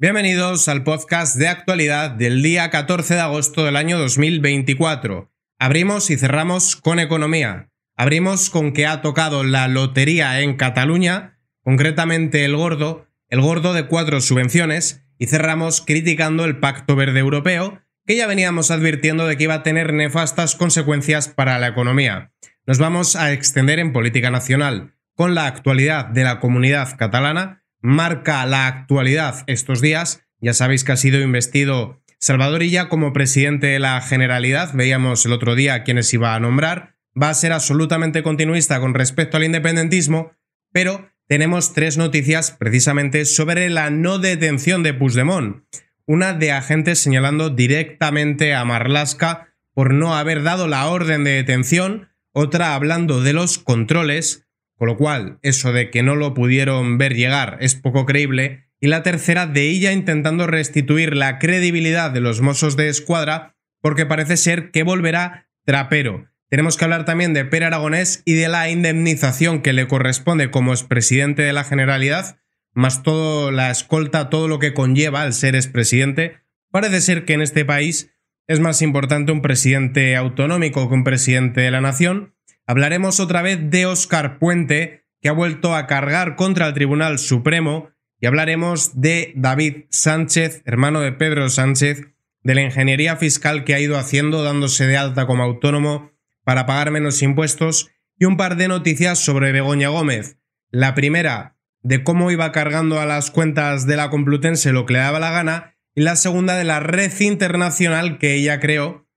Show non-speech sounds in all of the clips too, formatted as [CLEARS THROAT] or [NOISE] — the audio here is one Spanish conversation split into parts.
Bienvenidos al podcast de actualidad del día 14 de agosto del año 2024. Abrimos y cerramos con economía. Abrimos con que ha tocado la lotería en Cataluña, concretamente el gordo, el gordo de cuatro subvenciones, y cerramos criticando el Pacto Verde Europeo, que ya veníamos advirtiendo de que iba a tener nefastas consecuencias para la economía. Nos vamos a extender en política nacional, con la actualidad de la comunidad catalana marca la actualidad estos días. Ya sabéis que ha sido investido Salvador Illa como presidente de la Generalidad. Veíamos el otro día a quiénes iba a nombrar. Va a ser absolutamente continuista con respecto al independentismo, pero tenemos tres noticias precisamente sobre la no detención de Puigdemont. Una de agentes señalando directamente a Marlaska por no haber dado la orden de detención, otra hablando de los controles con lo cual, eso de que no lo pudieron ver llegar es poco creíble. Y la tercera de ella intentando restituir la credibilidad de los mozos de escuadra porque parece ser que volverá trapero. Tenemos que hablar también de Pere Aragonés y de la indemnización que le corresponde como expresidente de la Generalidad, más toda la escolta, todo lo que conlleva al ser expresidente. Parece ser que en este país es más importante un presidente autonómico que un presidente de la nación, Hablaremos otra vez de Óscar Puente, que ha vuelto a cargar contra el Tribunal Supremo, y hablaremos de David Sánchez, hermano de Pedro Sánchez, de la ingeniería fiscal que ha ido haciendo dándose de alta como autónomo para pagar menos impuestos, y un par de noticias sobre Begoña Gómez. La primera, de cómo iba cargando a las cuentas de la Complutense lo que le daba la gana, y la segunda de la red internacional que ella creó,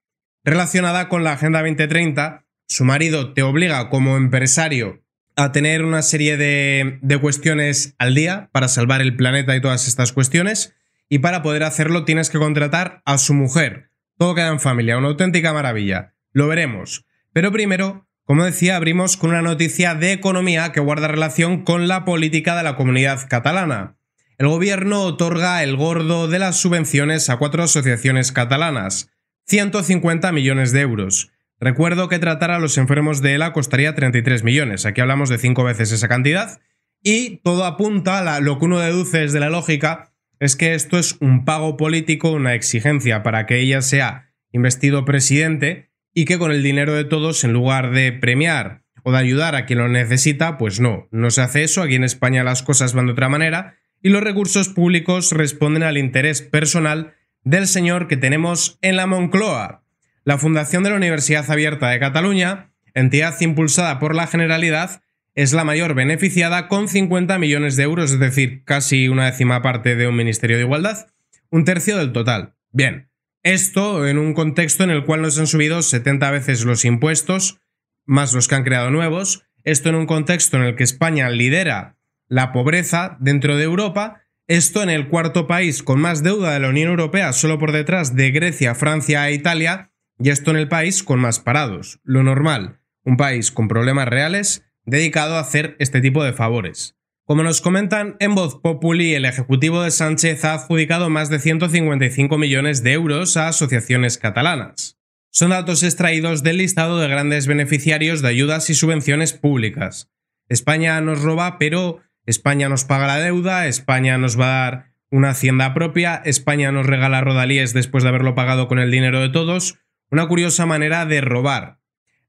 relacionada con la Agenda 2030, su marido te obliga como empresario a tener una serie de, cuestiones al día para salvar el planeta y todas estas cuestiones. Y para poder hacerlo tienes que contratar a su mujer. Todo queda en familia, una auténtica maravilla. Lo veremos. Pero primero, como decía, abrimos con una noticia de economía que guarda relación con la política de la comunidad catalana. El gobierno otorga el gordo de las subvenciones a cuatro asociaciones catalanas, 150 millones de euros. Recuerdo que tratar a los enfermos de ELA costaría 33 millones, aquí hablamos de cinco veces esa cantidad, y todo apunta, a lo que uno deduce desde la lógica, es que esto es un pago político, una exigencia para que ella sea investido presidente y que con el dinero de todos, en lugar de premiar o de ayudar a quien lo necesita, pues no, no se hace eso, aquí en España las cosas van de otra manera y los recursos públicos responden al interés personal del señor que tenemos en la Moncloa. La fundación de la Universidad Abierta de Cataluña, entidad impulsada por la Generalidad, es la mayor beneficiada con 50 millones de euros, es decir, casi una décima parte de un Ministerio de Igualdad, un tercio del total. Bien, esto en un contexto en el cual nos han subido 70 veces los impuestos, más los que han creado nuevos, esto en un contexto en el que España lidera la pobreza dentro de Europa, esto en el cuarto país con más deuda de la Unión Europea, solo por detrás de Grecia, Francia e Italia, y esto en el país con más parados, lo normal, un país con problemas reales dedicado a hacer este tipo de favores. Como nos comentan en Voz Populi, el Ejecutivo de Sánchez ha adjudicado más de 155 millones de euros a asociaciones catalanas. Son datos extraídos del listado de grandes beneficiarios de ayudas y subvenciones públicas. España nos roba, pero España nos paga la deuda, España nos va a dar una hacienda propia, España nos regala rodalíes después de haberlo pagado con el dinero de todos, una curiosa manera de robar.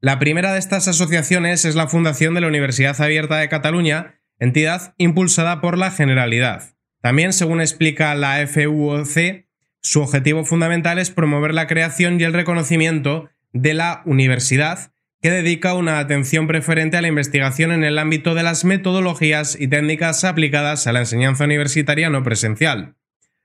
La primera de estas asociaciones es la Fundación de la Universidad Abierta de Cataluña, entidad impulsada por la Generalidad. También, según explica la FUOC, su objetivo fundamental es promover la creación y el reconocimiento de la universidad, que dedica una atención preferente a la investigación en el ámbito de las metodologías y técnicas aplicadas a la enseñanza universitaria no presencial.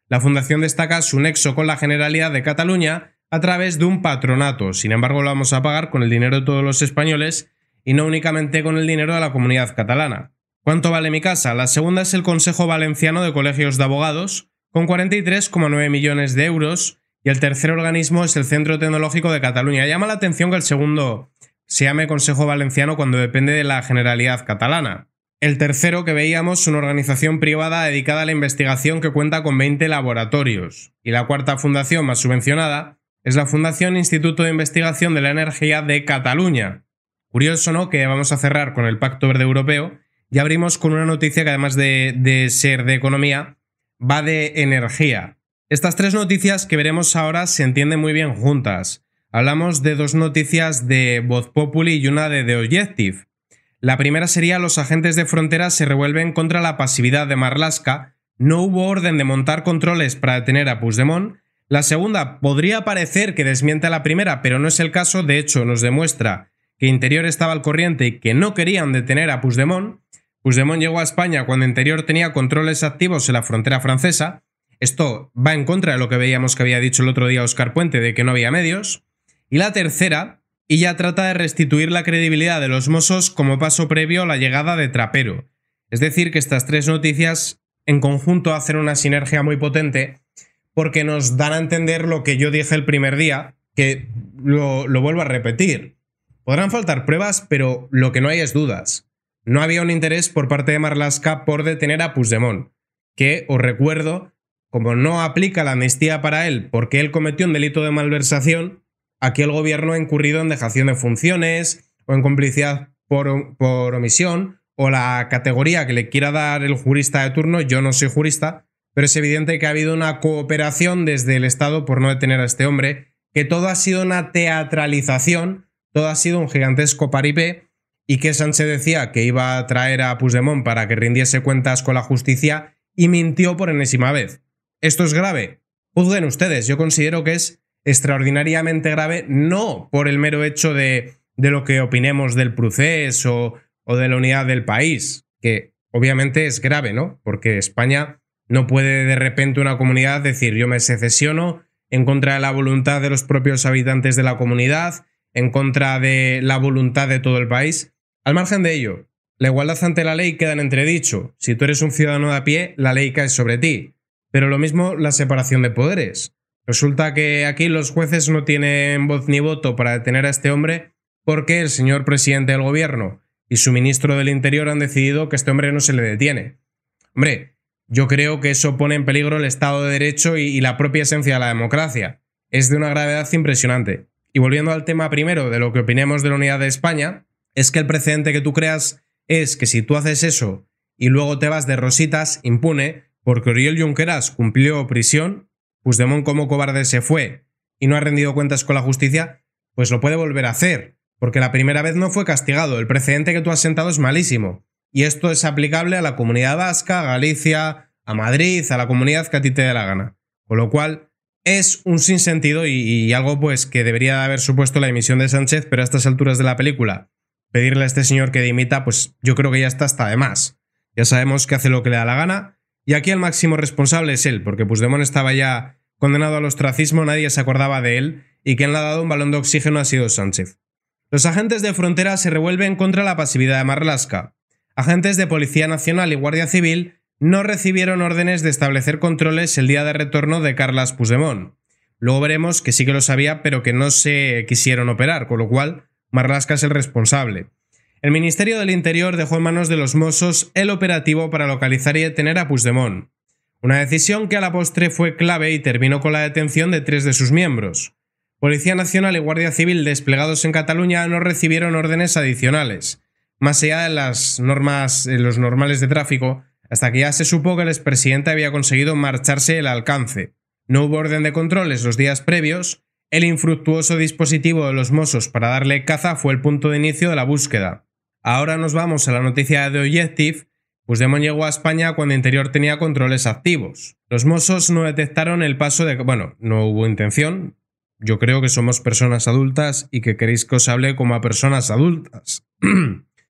La Fundación destaca su nexo con la Generalidad de Cataluña, a través de un patronato. Sin embargo, lo vamos a pagar con el dinero de todos los españoles y no únicamente con el dinero de la comunidad catalana. ¿Cuánto vale mi casa? La segunda es el Consejo Valenciano de Colegios de Abogados, con 43,9 millones de euros, y el tercer organismo es el Centro Tecnológico de Cataluña. Llama la atención que el segundo se llame Consejo Valenciano cuando depende de la Generalidad catalana. El tercero que veíamos es una organización privada dedicada a la investigación que cuenta con 20 laboratorios. Y la cuarta fundación más subvencionada es la Fundación Instituto de Investigación de la Energía de Cataluña. Curioso, ¿no? Que vamos a cerrar con el Pacto Verde Europeo y abrimos con una noticia que además de, ser de economía, va de energía. Estas tres noticias que veremos ahora se entienden muy bien juntas. Hablamos de dos noticias de Voz Populi y una de The Objective. La primera sería los agentes de frontera se revuelven contra la pasividad de Marlaska, no hubo orden de montar controles para detener a Puigdemont la segunda podría parecer que desmiente la primera, pero no es el caso, de hecho nos demuestra que Interior estaba al corriente y que no querían detener a Puigdemont. Puigdemont llegó a España cuando Interior tenía controles activos en la frontera francesa. Esto va en contra de lo que veíamos que había dicho el otro día Oscar Puente de que no había medios. Y la tercera, y ya trata de restituir la credibilidad de los Mossos como paso previo a la llegada de Trapero. Es decir, que estas tres noticias en conjunto hacen una sinergia muy potente porque nos dan a entender lo que yo dije el primer día, que lo, vuelvo a repetir. Podrán faltar pruebas, pero lo que no hay es dudas. No había un interés por parte de Marlaska por detener a Puigdemont, que, os recuerdo, como no aplica la amnistía para él porque él cometió un delito de malversación, aquí el gobierno ha incurrido en dejación de funciones o en complicidad por omisión o la categoría que le quiera dar el jurista de turno, yo no soy jurista, pero es evidente que ha habido una cooperación desde el Estado por no detener a este hombre, que todo ha sido una teatralización, todo ha sido un gigantesco paripé y que Sánchez decía que iba a traer a Puigdemont para que rindiese cuentas con la justicia y mintió por enésima vez. Esto es grave. Juzguen ustedes, yo considero que es extraordinariamente grave, no por el mero hecho de, de lo que opinemos del proceso o de la unidad del país, que obviamente es grave, ¿no? Porque España no puede de repente una comunidad decir yo me secesiono en contra de la voluntad de los propios habitantes de la comunidad, en contra de la voluntad de todo el país. Al margen de ello, la igualdad ante la ley queda en entredicho. Si tú eres un ciudadano de a pie, la ley cae sobre ti. Pero lo mismo la separación de poderes. Resulta que aquí los jueces no tienen voz ni voto para detener a este hombre porque el señor presidente del gobierno y su ministro del Interior han decidido que este hombre no se le detiene. Hombre, yo creo que eso pone en peligro el Estado de Derecho y, la propia esencia de la democracia. Es de una gravedad impresionante. Y volviendo al tema primero de lo que opinemos de la unidad de España, es que el precedente que tú creas es que si tú haces eso y luego te vas de rositas impune, porque Oriol Junqueras cumplió prisión, Puigdemont como cobarde se fue y no ha rendido cuentas con la justicia, pues lo puede volver a hacer, porque la primera vez no fue castigado. El precedente que tú has sentado es malísimo. Y esto es aplicable a la comunidad vasca, a Galicia, a Madrid, a la comunidad que a ti te dé la gana. Con lo cual, es un sinsentido y, algo pues que debería haber supuesto la emisión de Sánchez, pero a estas alturas de la película, pedirle a este señor que dimita, pues yo creo que ya está hasta de más. Ya sabemos que hace lo que le da la gana. Y aquí el máximo responsable es él, porque Puigdemont estaba ya condenado al ostracismo, nadie se acordaba de él, y quien le ha dado un balón de oxígeno ha sido Sánchez. Los agentes de frontera se revuelven contra la pasividad de Marlaska agentes de Policía Nacional y Guardia Civil no recibieron órdenes de establecer controles el día de retorno de Carlas Puigdemont. Luego veremos que sí que lo sabía, pero que no se quisieron operar, con lo cual Marlasca es el responsable. El Ministerio del Interior dejó en manos de los Mossos el operativo para localizar y detener a Puigdemont. Una decisión que a la postre fue clave y terminó con la detención de tres de sus miembros. Policía Nacional y Guardia Civil desplegados en Cataluña no recibieron órdenes adicionales más allá de las normas, los normales de tráfico, hasta que ya se supo que el expresidente había conseguido marcharse el alcance. No hubo orden de controles los días previos, el infructuoso dispositivo de los mozos para darle caza fue el punto de inicio de la búsqueda. Ahora nos vamos a la noticia de Objective. Puigdemont llegó a España cuando Interior tenía controles activos. Los Mossos no detectaron el paso de... Bueno, no hubo intención. Yo creo que somos personas adultas y que queréis que os hable como a personas adultas. [CLEARS THROAT]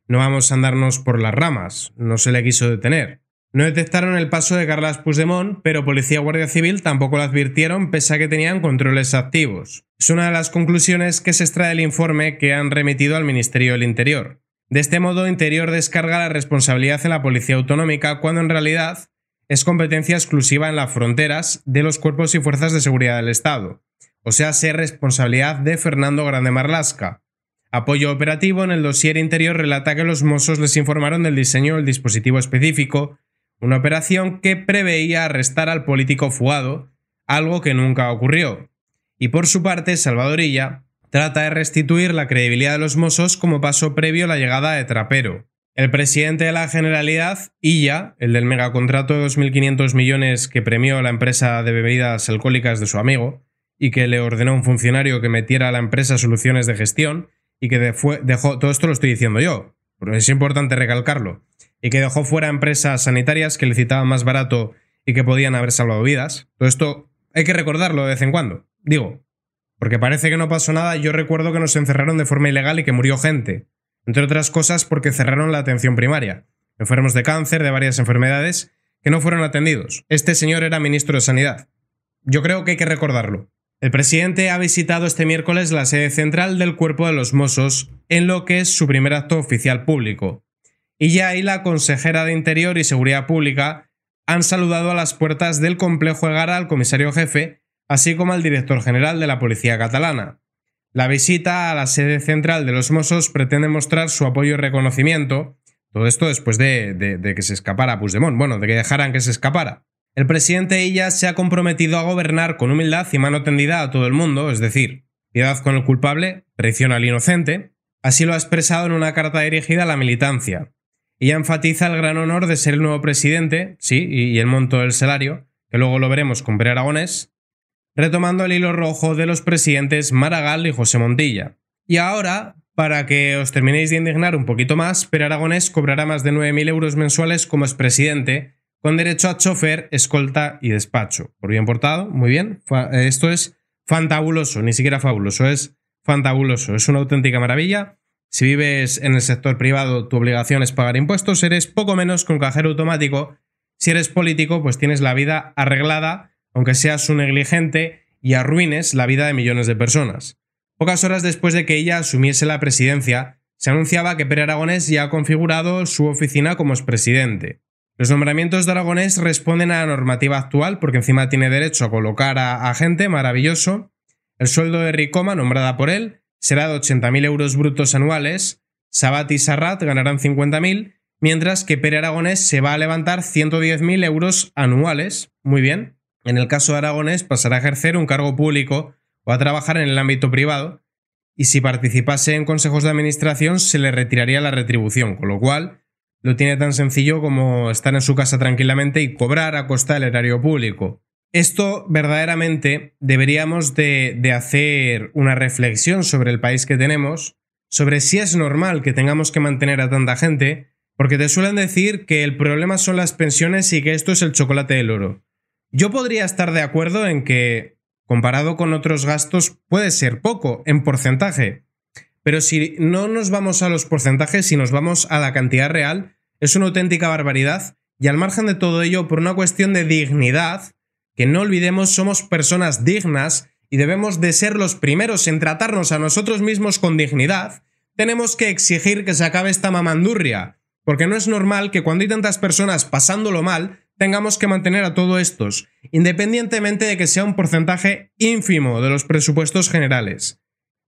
No vamos a andarnos por las ramas, no se le quiso detener. No detectaron el paso de Carlas Puigdemont, pero policía y guardia civil tampoco lo advirtieron pese a que tenían controles activos. Es una de las conclusiones que se extrae del informe que han remitido al Ministerio del Interior. De este modo, Interior descarga la responsabilidad en la policía autonómica cuando en realidad es competencia exclusiva en las fronteras de los cuerpos y fuerzas de seguridad del Estado. O sea, ser responsabilidad de Fernando Grande Marlasca, Apoyo operativo en el dossier interior relata que los Mossos les informaron del diseño del dispositivo específico, una operación que preveía arrestar al político fugado, algo que nunca ocurrió. Y por su parte, Salvadorilla trata de restituir la credibilidad de los Mossos como paso previo a la llegada de Trapero. El presidente de la Generalidad, Illa, el del megacontrato de 2.500 millones que premió la empresa de bebidas alcohólicas de su amigo y que le ordenó a un funcionario que metiera a la empresa soluciones de gestión, y que dejó, todo esto lo estoy diciendo yo, porque es importante recalcarlo, y que dejó fuera empresas sanitarias que le citaban más barato y que podían haber salvado vidas. Todo esto hay que recordarlo de vez en cuando, digo, porque parece que no pasó nada, yo recuerdo que nos encerraron de forma ilegal y que murió gente, entre otras cosas porque cerraron la atención primaria, enfermos de cáncer, de varias enfermedades, que no fueron atendidos. Este señor era ministro de Sanidad. Yo creo que hay que recordarlo. El presidente ha visitado este miércoles la sede central del cuerpo de los Mossos, en lo que es su primer acto oficial público. Y ya ahí la consejera de Interior y Seguridad Pública han saludado a las puertas del complejo Egara al comisario jefe, así como al director general de la Policía Catalana. La visita a la sede central de los Mossos pretende mostrar su apoyo y reconocimiento, todo esto después de, que se escapara Puigdemont, bueno, de que dejaran que se escapara. El presidente ella se ha comprometido a gobernar con humildad y mano tendida a todo el mundo, es decir, piedad con el culpable, traición al inocente. Así lo ha expresado en una carta dirigida a la militancia. y enfatiza el gran honor de ser el nuevo presidente, sí, y el monto del salario, que luego lo veremos con Pere Aragonés, retomando el hilo rojo de los presidentes Maragall y José Montilla. Y ahora, para que os terminéis de indignar un poquito más, Pere Aragonés cobrará más de 9.000 euros mensuales como expresidente con derecho a chofer, escolta y despacho. Por bien portado, muy bien. Eh, esto es fantabuloso, ni siquiera fabuloso, es fantabuloso, es una auténtica maravilla. Si vives en el sector privado, tu obligación es pagar impuestos, eres poco menos que un cajero automático. Si eres político, pues tienes la vida arreglada, aunque seas un negligente y arruines la vida de millones de personas. Pocas horas después de que ella asumiese la presidencia, se anunciaba que Pere Aragonés ya ha configurado su oficina como expresidente. Los nombramientos de Aragonés responden a la normativa actual, porque encima tiene derecho a colocar a, gente, maravilloso. El sueldo de Ricoma, nombrada por él, será de 80.000 euros brutos anuales. Sabat y Sarrat ganarán 50.000, mientras que Pere Aragonés se va a levantar 110.000 euros anuales. Muy bien. En el caso de Aragonés, pasará a ejercer un cargo público o a trabajar en el ámbito privado. Y si participase en consejos de administración, se le retiraría la retribución, con lo cual lo tiene tan sencillo como estar en su casa tranquilamente y cobrar a costa del erario público. Esto verdaderamente deberíamos de, de hacer una reflexión sobre el país que tenemos, sobre si es normal que tengamos que mantener a tanta gente, porque te suelen decir que el problema son las pensiones y que esto es el chocolate del oro. Yo podría estar de acuerdo en que, comparado con otros gastos, puede ser poco en porcentaje, pero si no nos vamos a los porcentajes, si nos vamos a la cantidad real, es una auténtica barbaridad. Y al margen de todo ello, por una cuestión de dignidad, que no olvidemos somos personas dignas y debemos de ser los primeros en tratarnos a nosotros mismos con dignidad, tenemos que exigir que se acabe esta mamandurria, porque no es normal que cuando hay tantas personas pasándolo mal, tengamos que mantener a todos estos, independientemente de que sea un porcentaje ínfimo de los presupuestos generales.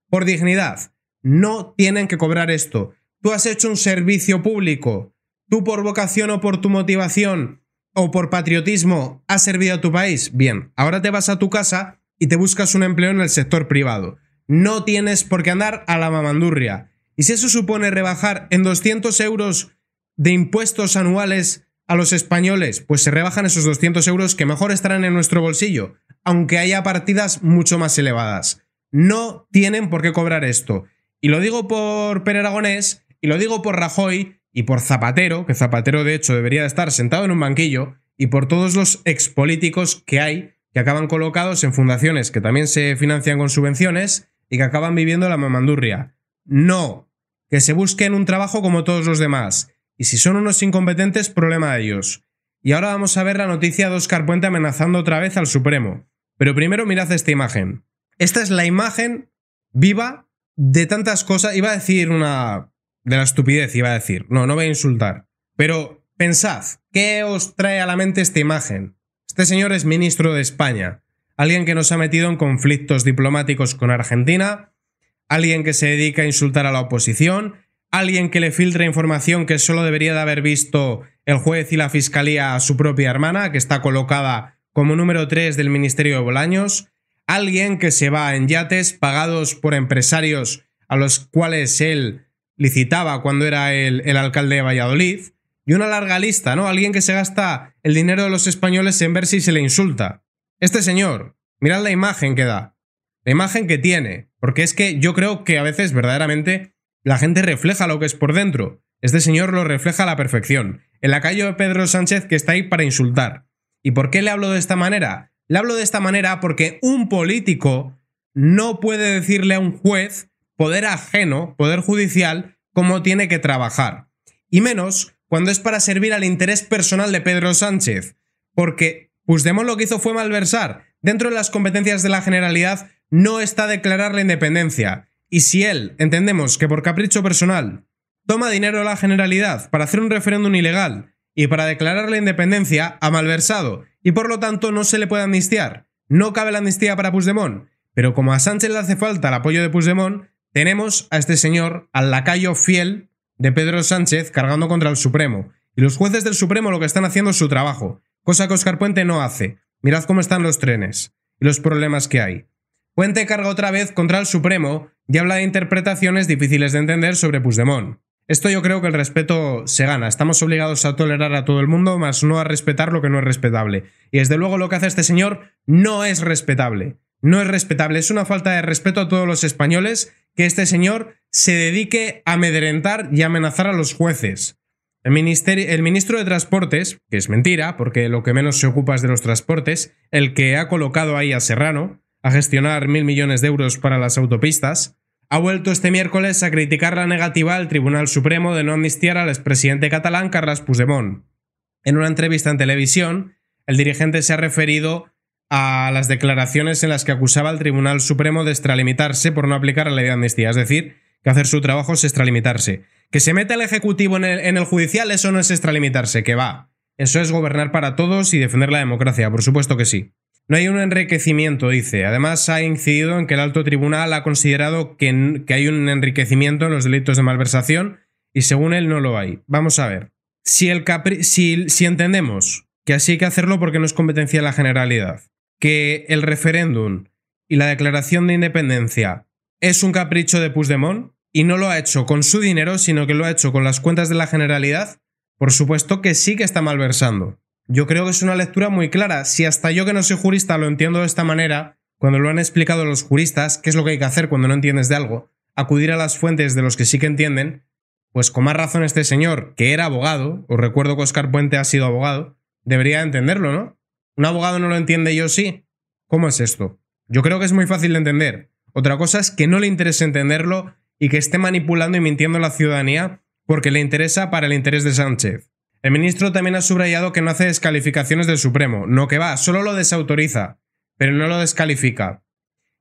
Por dignidad, no tienen que cobrar esto. Tú has hecho un servicio público. Tú por vocación o por tu motivación o por patriotismo has servido a tu país. Bien, ahora te vas a tu casa y te buscas un empleo en el sector privado. No tienes por qué andar a la mamandurria. Y si eso supone rebajar en 200 euros de impuestos anuales a los españoles, pues se rebajan esos 200 euros que mejor estarán en nuestro bolsillo, aunque haya partidas mucho más elevadas. No tienen por qué cobrar esto. Y lo digo por Pere Aragonés, y lo digo por Rajoy, y por Zapatero, que Zapatero de hecho debería estar sentado en un banquillo, y por todos los expolíticos que hay que acaban colocados en fundaciones que también se financian con subvenciones y que acaban viviendo la mamandurria. No, que se busquen un trabajo como todos los demás, y si son unos incompetentes, problema de ellos. Y ahora vamos a ver la noticia de Oscar Puente amenazando otra vez al Supremo. Pero primero mirad esta imagen. Esta es la imagen viva de tantas cosas, iba a decir una. de la estupidez, iba a decir. No, no voy a insultar. Pero pensad, ¿qué os trae a la mente esta imagen? Este señor es ministro de España, alguien que nos ha metido en conflictos diplomáticos con Argentina, alguien que se dedica a insultar a la oposición, alguien que le filtra información que solo debería de haber visto el juez y la fiscalía a su propia hermana, que está colocada como número 3 del Ministerio de Bolaños, alguien que se va en yates pagados por empresarios a los cuales él licitaba cuando era el, alcalde de Valladolid, y una larga lista, ¿no? Alguien que se gasta el dinero de los españoles en ver si se le insulta. Este señor, mirad la imagen que da, la imagen que tiene, porque es que yo creo que a veces verdaderamente la gente refleja lo que es por dentro. Este señor lo refleja a la perfección. El lacayo de Pedro Sánchez que está ahí para insultar. ¿Y por qué le hablo de esta manera? Le hablo de esta manera porque un político no puede decirle a un juez, poder ajeno, poder judicial, cómo tiene que trabajar. Y menos cuando es para servir al interés personal de Pedro Sánchez. Porque Puigdemont lo que hizo fue malversar. Dentro de las competencias de la Generalidad no está declarar la independencia. Y si él, entendemos que por capricho personal, toma dinero de la Generalidad para hacer un referéndum ilegal y para declarar la independencia, ha malversado y por lo tanto no se le puede amnistiar. No cabe la amnistía para Puigdemont, pero como a Sánchez le hace falta el apoyo de Puigdemont, tenemos a este señor, al lacayo fiel de Pedro Sánchez, cargando contra el Supremo. Y los jueces del Supremo lo que están haciendo es su trabajo, cosa que Oscar Puente no hace. Mirad cómo están los trenes y los problemas que hay. Puente carga otra vez contra el Supremo y habla de interpretaciones difíciles de entender sobre Puigdemont. Esto yo creo que el respeto se gana. Estamos obligados a tolerar a todo el mundo, más no a respetar lo que no es respetable. Y desde luego lo que hace este señor no es respetable. No es respetable. Es una falta de respeto a todos los españoles que este señor se dedique a amedrentar y amenazar a los jueces. El, el, ministro de Transportes, que es mentira, porque lo que menos se ocupa es de los transportes, el que ha colocado ahí a Serrano a gestionar mil millones de euros para las autopistas, ha vuelto este miércoles a criticar la negativa del Tribunal Supremo de no amnistiar al expresidente catalán Carles Puigdemont. En una entrevista en televisión, el dirigente se ha referido a las declaraciones en las que acusaba al Tribunal Supremo de extralimitarse por no aplicar la ley de amnistía, es decir, que hacer su trabajo es extralimitarse. Que se meta el Ejecutivo en el judicial, eso no es extralimitarse, que va. Eso es gobernar para todos y defender la democracia, por supuesto que sí. No hay un enriquecimiento, dice. Además, ha incidido en que el alto tribunal ha considerado que, hay un enriquecimiento en los delitos de malversación y según él no lo hay. Vamos a ver. Si, el capri si, entendemos que así hay que hacerlo porque no es competencia de la generalidad, que el referéndum y la declaración de independencia es un capricho de Puigdemont y no lo ha hecho con su dinero, sino que lo ha hecho con las cuentas de la generalidad, por supuesto que sí que está malversando. Yo creo que es una lectura muy clara. Si hasta yo que no soy jurista lo entiendo de esta manera, cuando lo han explicado los juristas, qué es lo que hay que hacer cuando no entiendes de algo, acudir a las fuentes de los que sí que entienden, pues con más razón este señor, que era abogado, o recuerdo que Oscar Puente ha sido abogado, debería entenderlo, ¿no? Un abogado no lo entiende, yo sí. ¿Cómo es esto? Yo creo que es muy fácil de entender. Otra cosa es que no le interese entenderlo y que esté manipulando y mintiendo a la ciudadanía porque le interesa para el interés de Sánchez. El ministro también ha subrayado que no hace descalificaciones del Supremo, no que va, solo lo desautoriza, pero no lo descalifica.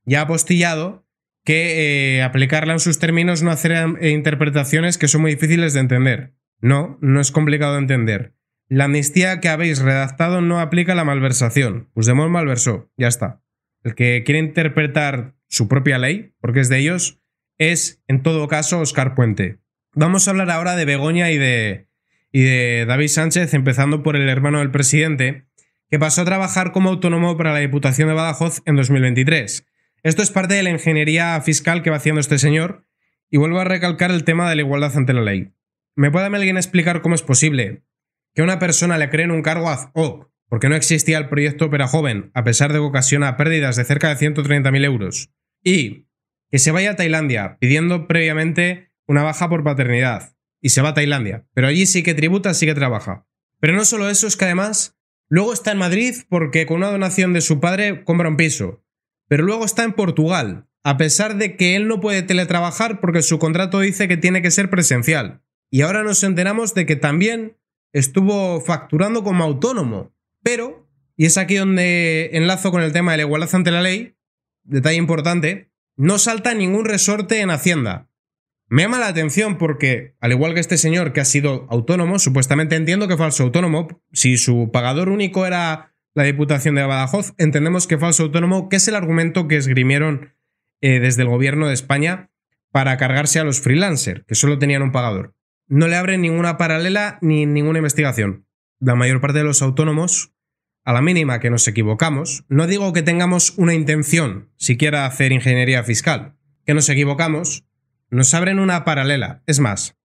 Ya ha apostillado que eh, aplicarla en sus términos no hacer eh, interpretaciones que son muy difíciles de entender. No, no es complicado de entender. La amnistía que habéis redactado no aplica la malversación. Pues modo malversó, ya está. El que quiere interpretar su propia ley, porque es de ellos, es en todo caso Oscar Puente. Vamos a hablar ahora de Begoña y de, y de David Sánchez, empezando por el hermano del presidente, que pasó a trabajar como autónomo para la Diputación de Badajoz en 2023. Esto es parte de la ingeniería fiscal que va haciendo este señor, y vuelvo a recalcar el tema de la igualdad ante la ley. ¿Me puede alguien explicar cómo es posible que una persona le cree en un cargo ad hoc, porque no existía el proyecto Opera Joven, a pesar de que ocasiona pérdidas de cerca de 130.000 euros, y que se vaya a Tailandia pidiendo previamente una baja por paternidad, y se va a Tailandia. Pero allí sí que tributa, sí que trabaja. Pero no solo eso, es que además luego está en Madrid porque con una donación de su padre compra un piso. Pero luego está en Portugal, a pesar de que él no puede teletrabajar porque su contrato dice que tiene que ser presencial. Y ahora nos enteramos de que también estuvo facturando como autónomo. Pero, y es aquí donde enlazo con el tema de la igualdad ante la ley, detalle importante, no salta ningún resorte en Hacienda. Me llama la atención porque, al igual que este señor que ha sido autónomo, supuestamente entiendo que falso autónomo, si su pagador único era la Diputación de Badajoz, entendemos que falso autónomo, que es el argumento que esgrimieron eh, desde el gobierno de España para cargarse a los freelancers, que solo tenían un pagador. No le abren ninguna paralela ni ninguna investigación. La mayor parte de los autónomos, a la mínima que nos equivocamos, no digo que tengamos una intención siquiera hacer ingeniería fiscal, que nos equivocamos, nos abren una paralela. Es más,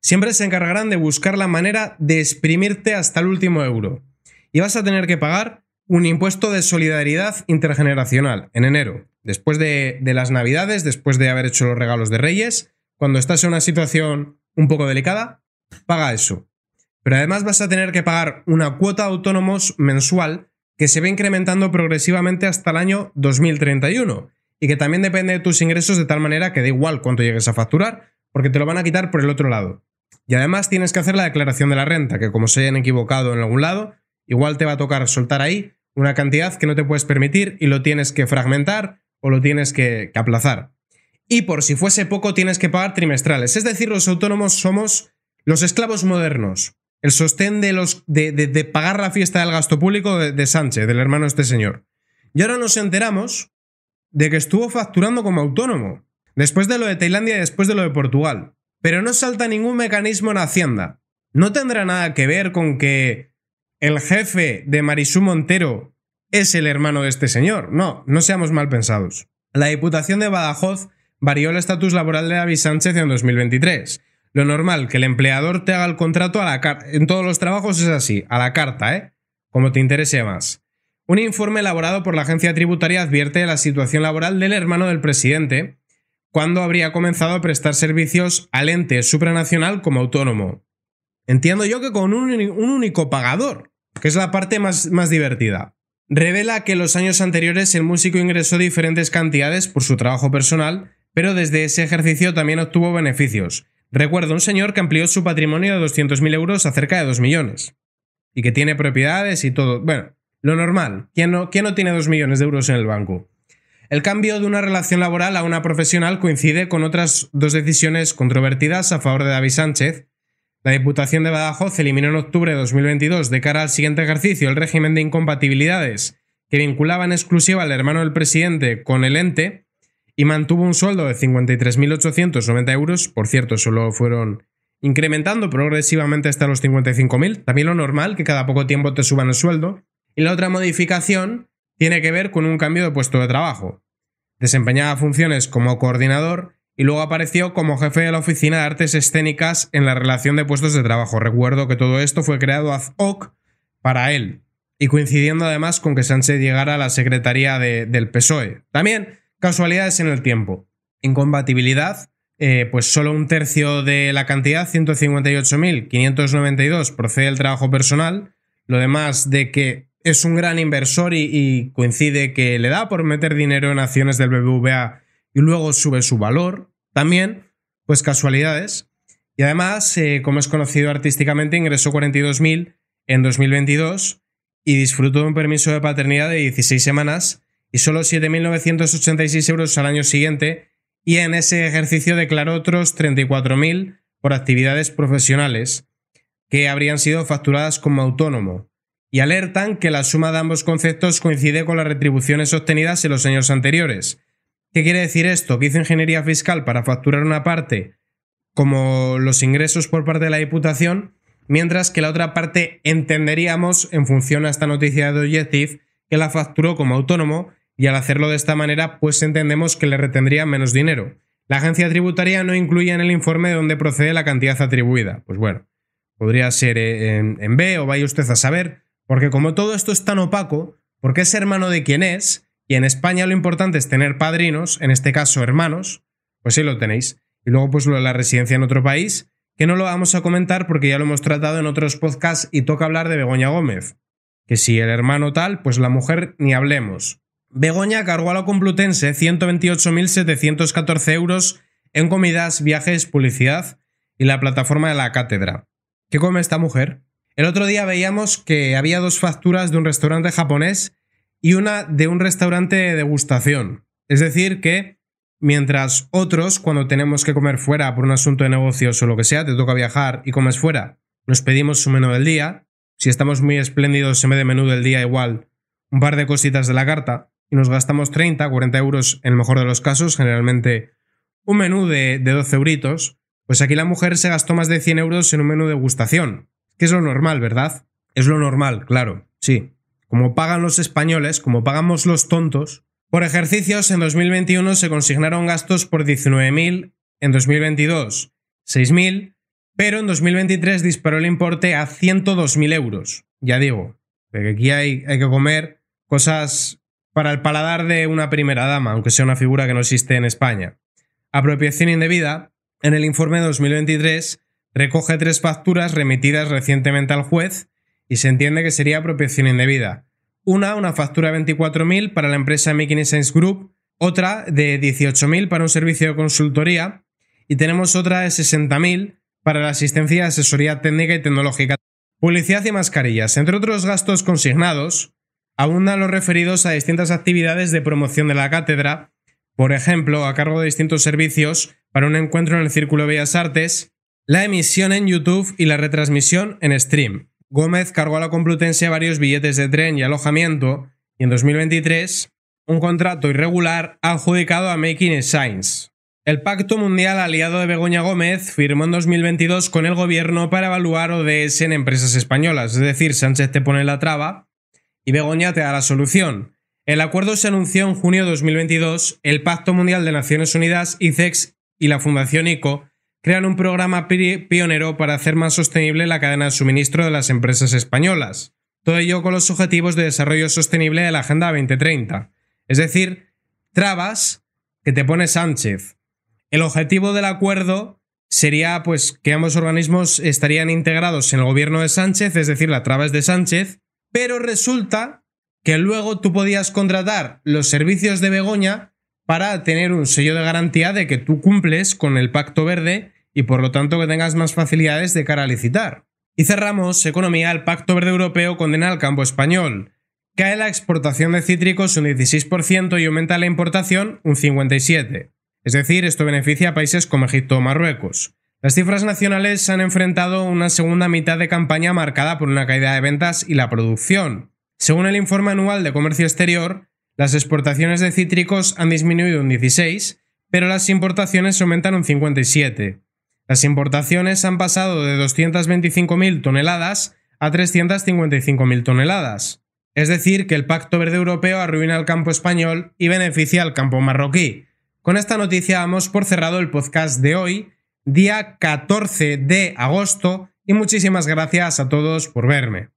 siempre se encargarán de buscar la manera de exprimirte hasta el último euro. Y vas a tener que pagar un impuesto de solidaridad intergeneracional en enero, después de, las navidades, después de haber hecho los regalos de Reyes, cuando estás en una situación un poco delicada, paga eso. Pero además vas a tener que pagar una cuota autónomos mensual que se va incrementando progresivamente hasta el año 2031 y que también depende de tus ingresos de tal manera que da igual cuánto llegues a facturar, porque te lo van a quitar por el otro lado. Y además tienes que hacer la declaración de la renta, que como se hayan equivocado en algún lado, igual te va a tocar soltar ahí una cantidad que no te puedes permitir y lo tienes que fragmentar o lo tienes que, aplazar. Y por si fuese poco, tienes que pagar trimestrales. Es decir, los autónomos somos los esclavos modernos. El sostén de, los, de, de, pagar la fiesta del gasto público de, de Sánchez, del hermano de este señor. Y ahora nos enteramos de que estuvo facturando como autónomo, después de lo de Tailandia y después de lo de Portugal. Pero no salta ningún mecanismo en Hacienda. No tendrá nada que ver con que el jefe de Marisú Montero es el hermano de este señor. No, no seamos mal pensados. La Diputación de Badajoz varió el estatus laboral de David Sánchez en 2023. Lo normal, que el empleador te haga el contrato a la carta. En todos los trabajos es así, a la carta, ¿eh? Como te interese más. Un informe elaborado por la agencia tributaria advierte de la situación laboral del hermano del presidente, cuando habría comenzado a prestar servicios al ente supranacional como autónomo. Entiendo yo que con un, único pagador, que es la parte más, más divertida. Revela que en los años anteriores el músico ingresó diferentes cantidades por su trabajo personal, pero desde ese ejercicio también obtuvo beneficios. Recuerdo un señor que amplió su patrimonio de 200.000 euros a cerca de 2 millones. Y que tiene propiedades y todo. Bueno, lo normal. ¿Quién no, tiene dos millones de euros en el banco? El cambio de una relación laboral a una profesional coincide con otras dos decisiones controvertidas a favor de David Sánchez. La Diputación de Badajoz eliminó en octubre de 2022, de cara al siguiente ejercicio, el régimen de incompatibilidades que vinculaba en exclusiva al hermano del presidente con el ente y mantuvo un sueldo de 53.890 euros. Por cierto, solo fueron incrementando progresivamente hasta los 55.000. También lo normal que cada poco tiempo te suban el sueldo. Y la otra modificación tiene que ver con un cambio de puesto de trabajo. Desempeñaba funciones como coordinador y luego apareció como jefe de la oficina de artes escénicas en la relación de puestos de trabajo. Recuerdo que todo esto fue creado ad hoc para él y coincidiendo además con que Sánchez llegara a la secretaría del PSOE. También casualidades en el tiempo. Incompatibilidad, eh, pues solo un tercio de la cantidad, 158.592, procede del trabajo personal. Lo demás de que es un gran inversor y, coincide que le da por meter dinero en acciones del BBVA y luego sube su valor. También, pues casualidades. Y además, eh, como es conocido artísticamente, ingresó 42.000 en 2022 y disfrutó de un permiso de paternidad de 16 semanas y solo 7.986 euros al año siguiente. Y en ese ejercicio declaró otros 34.000 por actividades profesionales que habrían sido facturadas como autónomo y alertan que la suma de ambos conceptos coincide con las retribuciones obtenidas en los años anteriores. ¿Qué quiere decir esto? Que hizo ingeniería fiscal para facturar una parte como los ingresos por parte de la Diputación, mientras que la otra parte entenderíamos, en función a esta noticia de Objective, que la facturó como autónomo y al hacerlo de esta manera, pues entendemos que le retendría menos dinero. La agencia tributaria no incluye en el informe de dónde procede la cantidad atribuida. Pues bueno, podría ser en, en B o vaya usted a saber, porque como todo esto es tan opaco, porque es hermano de quien es, y en España lo importante es tener padrinos, en este caso hermanos, pues sí lo tenéis. Y luego pues lo de la residencia en otro país, que no lo vamos a comentar porque ya lo hemos tratado en otros podcasts y toca hablar de Begoña Gómez. Que si el hermano tal, pues la mujer ni hablemos. Begoña cargó a la Complutense 128.714 euros en comidas, viajes, publicidad y la plataforma de la cátedra. ¿Qué come esta mujer? El otro día veíamos que había dos facturas de un restaurante japonés y una de un restaurante de degustación. Es decir, que mientras otros, cuando tenemos que comer fuera por un asunto de negocios o lo que sea, te toca viajar y comes fuera, nos pedimos su menú del día. Si estamos muy espléndidos, se me de menú del día igual, un par de cositas de la carta y nos gastamos 30, 40 euros en el mejor de los casos, generalmente un menú de, de 12 euritos. Pues aquí la mujer se gastó más de 100 euros en un menú de degustación que es lo normal, ¿verdad? Es lo normal, claro, sí. Como pagan los españoles, como pagamos los tontos. Por ejercicios, en 2021 se consignaron gastos por 19.000, en 2022 6.000, pero en 2023 disparó el importe a 102.000 euros. Ya digo, que aquí hay, hay que comer cosas para el paladar de una primera dama, aunque sea una figura que no existe en España. Apropiación indebida. En el informe de 2023 recoge tres facturas remitidas recientemente al juez y se entiende que sería apropiación indebida. Una, una factura de 24.000 para la empresa McKinney Science Group, otra de 18.000 para un servicio de consultoría y tenemos otra de 60.000 para la asistencia de asesoría técnica y tecnológica. Publicidad y mascarillas. Entre otros gastos consignados, abundan los referidos a distintas actividades de promoción de la cátedra, por ejemplo, a cargo de distintos servicios para un encuentro en el Círculo Bellas Artes, la emisión en YouTube y la retransmisión en stream. Gómez cargó a la Complutense varios billetes de tren y alojamiento y en 2023 un contrato irregular adjudicado a Making Science. El Pacto Mundial aliado de Begoña Gómez firmó en 2022 con el gobierno para evaluar ODS en empresas españolas, es decir, Sánchez te pone la traba y Begoña te da la solución. El acuerdo se anunció en junio de 2022, el Pacto Mundial de Naciones Unidas, ICEX y la Fundación ICO crean un programa pionero para hacer más sostenible la cadena de suministro de las empresas españolas. Todo ello con los objetivos de desarrollo sostenible de la Agenda 2030. Es decir, trabas que te pone Sánchez. El objetivo del acuerdo sería pues que ambos organismos estarían integrados en el gobierno de Sánchez, es decir, la traba de Sánchez, pero resulta que luego tú podías contratar los servicios de Begoña para tener un sello de garantía de que tú cumples con el Pacto Verde y por lo tanto que tengas más facilidades de cara a licitar. Y cerramos economía. El Pacto Verde Europeo condena al campo español. Cae la exportación de cítricos un 16% y aumenta la importación un 57%. Es decir, esto beneficia a países como Egipto o Marruecos. Las cifras nacionales se han enfrentado una segunda mitad de campaña marcada por una caída de ventas y la producción. Según el informe anual de comercio exterior, las exportaciones de cítricos han disminuido un 16, pero las importaciones aumentan un 57. Las importaciones han pasado de 225.000 toneladas a 355.000 toneladas. Es decir, que el Pacto Verde Europeo arruina el campo español y beneficia al campo marroquí. Con esta noticia damos por cerrado el podcast de hoy, día 14 de agosto, y muchísimas gracias a todos por verme.